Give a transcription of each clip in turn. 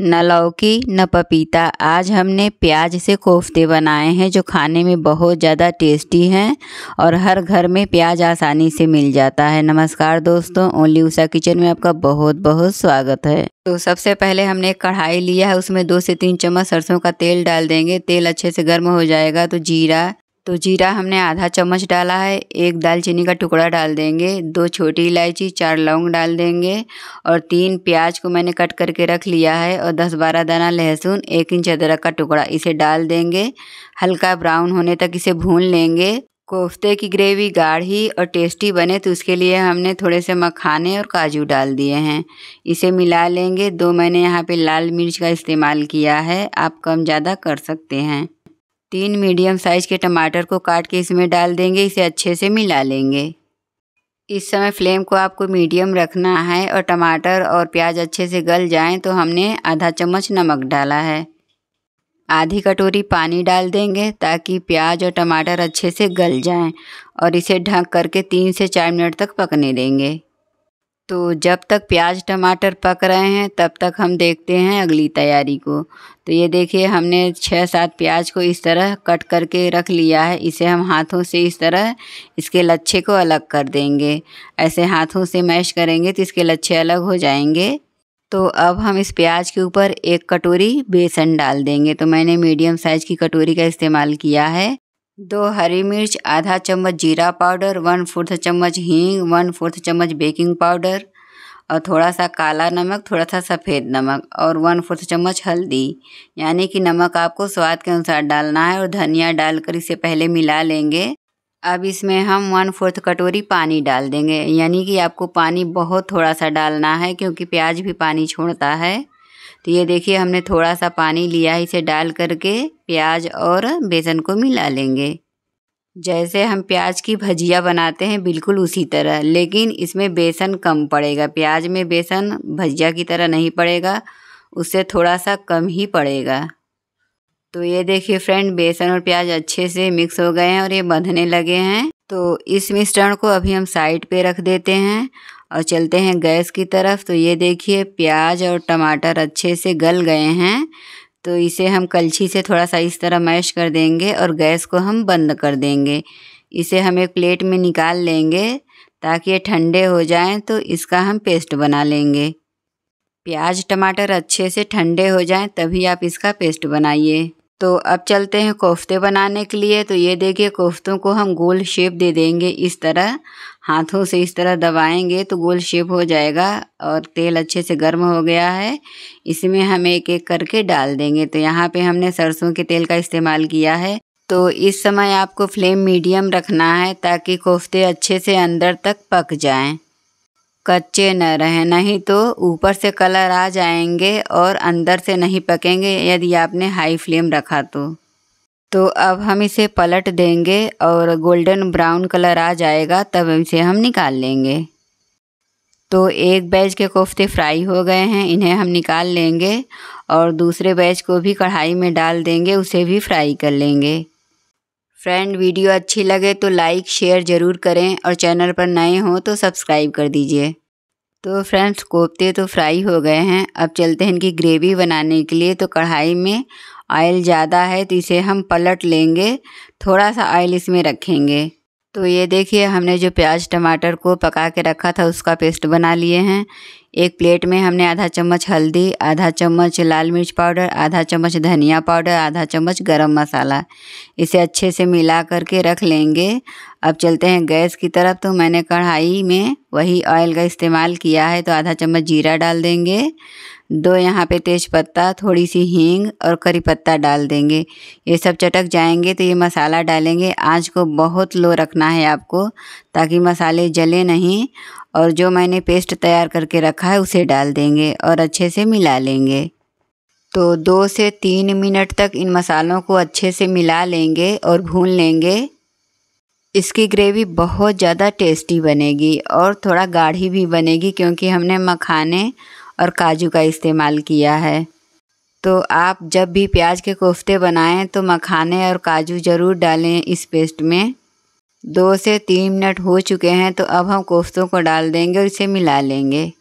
न लौकी न पपीता आज हमने प्याज से कोफ्ते बनाए हैं जो खाने में बहुत ज़्यादा टेस्टी हैं और हर घर में प्याज आसानी से मिल जाता है नमस्कार दोस्तों ओनली उषा किचन में आपका बहुत बहुत स्वागत है तो सबसे पहले हमने एक कढ़ाई लिया है उसमें दो से तीन चम्मच सरसों का तेल डाल देंगे तेल अच्छे से गर्म हो जाएगा तो जीरा तो जीरा हमने आधा चम्मच डाला है एक दालचीनी का टुकड़ा डाल देंगे दो छोटी इलायची चार लौंग डाल देंगे और तीन प्याज को मैंने कट करके रख लिया है और दस बारह दाना लहसुन एक इंच अदरक का टुकड़ा इसे डाल देंगे हल्का ब्राउन होने तक इसे भून लेंगे कोफ्ते की ग्रेवी गाढ़ी और टेस्टी बने तो उसके लिए हमने थोड़े से मखाने और काजू डाल दिए हैं इसे मिला लेंगे दो मैंने यहाँ पे लाल मिर्च का इस्तेमाल किया है आप कम ज़्यादा कर सकते हैं तीन मीडियम साइज़ के टमाटर को काट के इसमें डाल देंगे इसे अच्छे से मिला लेंगे इस समय फ्लेम को आपको मीडियम रखना है और टमाटर और प्याज अच्छे से गल जाएं तो हमने आधा चम्मच नमक डाला है आधी कटोरी पानी डाल देंगे ताकि प्याज और टमाटर अच्छे से गल जाएं और इसे ढक करके तीन से चार मिनट तक पकने देंगे तो जब तक प्याज टमाटर पक रहे हैं तब तक हम देखते हैं अगली तैयारी को तो ये देखिए हमने छः सात प्याज को इस तरह कट करके रख लिया है इसे हम हाथों से इस तरह इसके लच्छे को अलग कर देंगे ऐसे हाथों से मैश करेंगे तो इसके लच्छे अलग हो जाएंगे तो अब हम इस प्याज के ऊपर एक कटोरी बेसन डाल देंगे तो मैंने मीडियम साइज़ की कटोरी का इस्तेमाल किया है दो हरी मिर्च आधा चम्मच जीरा पाउडर वन फोर्थ चम्मच हींग वन फोर्थ चम्मच बेकिंग पाउडर और थोड़ा सा काला नमक थोड़ा सा सफ़ेद नमक और वन फोर्थ चम्मच हल्दी यानी कि नमक आपको स्वाद के अनुसार डालना है और धनिया डालकर इसे पहले मिला लेंगे अब इसमें हम वन फोर्थ कटोरी पानी डाल देंगे यानी कि आपको पानी बहुत थोड़ा सा डालना है क्योंकि प्याज भी पानी छोड़ता है तो ये देखिए हमने थोड़ा सा पानी लिया इसे डाल करके प्याज और बेसन को मिला लेंगे जैसे हम प्याज की भजिया बनाते हैं बिल्कुल उसी तरह लेकिन इसमें बेसन कम पड़ेगा प्याज में बेसन भजिया की तरह नहीं पड़ेगा उससे थोड़ा सा कम ही पड़ेगा तो ये देखिए फ्रेंड बेसन और प्याज अच्छे से मिक्स हो गए हैं और ये बंधने लगे हैं तो इस मिश्रण को अभी हम साइड पे रख देते हैं और चलते हैं गैस की तरफ तो ये देखिए प्याज और टमाटर अच्छे से गल गए हैं तो इसे हम कलछी से थोड़ा सा इस तरह मैश कर देंगे और गैस को हम बंद कर देंगे इसे हम एक प्लेट में निकाल लेंगे ताकि ये ठंडे हो जाएं तो इसका हम पेस्ट बना लेंगे प्याज टमाटर अच्छे से ठंडे हो जाएं तभी आप इसका पेस्ट बनाइए तो अब चलते हैं कोफ्ते बनाने के लिए तो ये देखिए कोफ्तों को हम गोल शेप दे देंगे इस तरह हाथों से इस तरह दबाएंगे तो गोल शेप हो जाएगा और तेल अच्छे से गर्म हो गया है इसमें हम एक एक करके डाल देंगे तो यहाँ पे हमने सरसों के तेल का इस्तेमाल किया है तो इस समय आपको फ्लेम मीडियम रखना है ताकि कोफ्ते अच्छे से अंदर तक पक जाएं कच्चे न रहें नहीं तो ऊपर से कलर आ जाएंगे और अंदर से नहीं पकेंगे यदि आपने हाई फ्लेम रखा तो तो अब हम इसे पलट देंगे और गोल्डन ब्राउन कलर आ जाएगा तब इसे हम निकाल लेंगे तो एक बैच के कोफ्ते फ्राई हो गए हैं इन्हें हम निकाल लेंगे और दूसरे बैच को भी कढ़ाई में डाल देंगे उसे भी फ्राई कर लेंगे फ्रेंड वीडियो अच्छी लगे तो लाइक शेयर ज़रूर करें और चैनल पर नए हों तो सब्सक्राइब कर दीजिए तो फ्रेंड्स कोफ्ते तो फ्राई हो गए हैं अब चलते हैं इनकी ग्रेवी बनाने के लिए तो कढ़ाई में ऑयल ज़्यादा है तो इसे हम पलट लेंगे थोड़ा सा ऑयल इसमें रखेंगे तो ये देखिए हमने जो प्याज टमाटर को पका के रखा था उसका पेस्ट बना लिए हैं एक प्लेट में हमने आधा चम्मच हल्दी आधा चम्मच लाल मिर्च पाउडर आधा चम्मच धनिया पाउडर आधा चम्मच गरम मसाला इसे अच्छे से मिला करके रख लेंगे अब चलते हैं गैस की तरफ तो मैंने कढ़ाई में वही ऑयल का इस्तेमाल किया है तो आधा चम्मच जीरा डाल देंगे दो यहाँ पे तेज पत्ता थोड़ी सी हींग और करी पत्ता डाल देंगे ये सब चटक जाएंगे तो ये मसाला डालेंगे आँच को बहुत लो रखना है आपको ताकि मसाले जले नहीं और जो मैंने पेस्ट तैयार करके रखा है उसे डाल देंगे और अच्छे से मिला लेंगे तो दो से तीन मिनट तक इन मसालों को अच्छे से मिला लेंगे और भून लेंगे इसकी ग्रेवी बहुत ज़्यादा टेस्टी बनेगी और थोड़ा गाढ़ी भी बनेगी क्योंकि हमने मखाने और काजू का इस्तेमाल किया है तो आप जब भी प्याज के कोफ्ते बनाएं तो मखाने और काजू ज़रूर डालें इस पेस्ट में दो से तीन मिनट हो चुके हैं तो अब हम कोफ्तों को डाल देंगे और इसे मिला लेंगे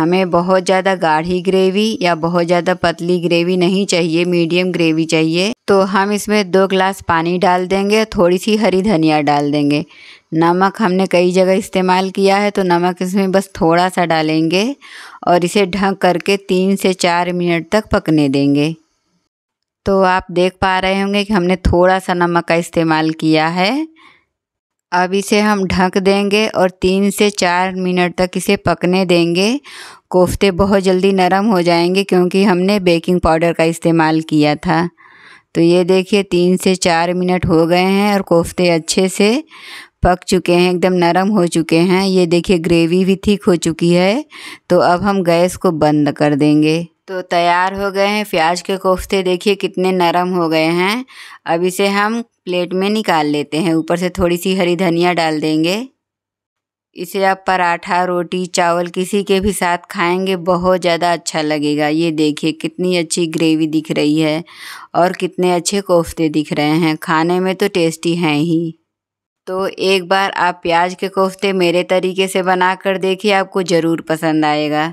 हमें बहुत ज़्यादा गाढ़ी ग्रेवी या बहुत ज़्यादा पतली ग्रेवी नहीं चाहिए मीडियम ग्रेवी चाहिए तो हम इसमें दो ग्लास पानी डाल देंगे थोड़ी सी हरी धनिया डाल देंगे नमक हमने कई जगह इस्तेमाल किया है तो नमक इसमें बस थोड़ा सा डालेंगे और इसे ढक करके तीन से चार मिनट तक पकने देंगे तो आप देख पा रहे होंगे कि हमने थोड़ा सा नमक का इस्तेमाल किया है अब इसे हम ढक देंगे और तीन से चार मिनट तक इसे पकने देंगे कोफ्ते बहुत जल्दी नरम हो जाएंगे क्योंकि हमने बेकिंग पाउडर का इस्तेमाल किया था तो ये देखिए तीन से चार मिनट हो गए हैं और कोफ्ते अच्छे से पक चुके हैं एकदम नरम हो चुके हैं ये देखिए ग्रेवी भी ठीक हो चुकी है तो अब हम गैस को बंद कर देंगे तो तैयार हो गए हैं प्याज के कोफ्ते देखिए कितने नरम हो गए हैं अब इसे हम प्लेट में निकाल लेते हैं ऊपर से थोड़ी सी हरी धनिया डाल देंगे इसे आप पराठा रोटी चावल किसी के भी साथ खाएंगे बहुत ज़्यादा अच्छा लगेगा ये देखिए कितनी अच्छी ग्रेवी दिख रही है और कितने अच्छे कोफ्ते दिख रहे हैं खाने में तो टेस्टी हैं ही तो एक बार आप प्याज के कोफ्ते मेरे तरीके से बना कर देखिए आपको ज़रूर पसंद आएगा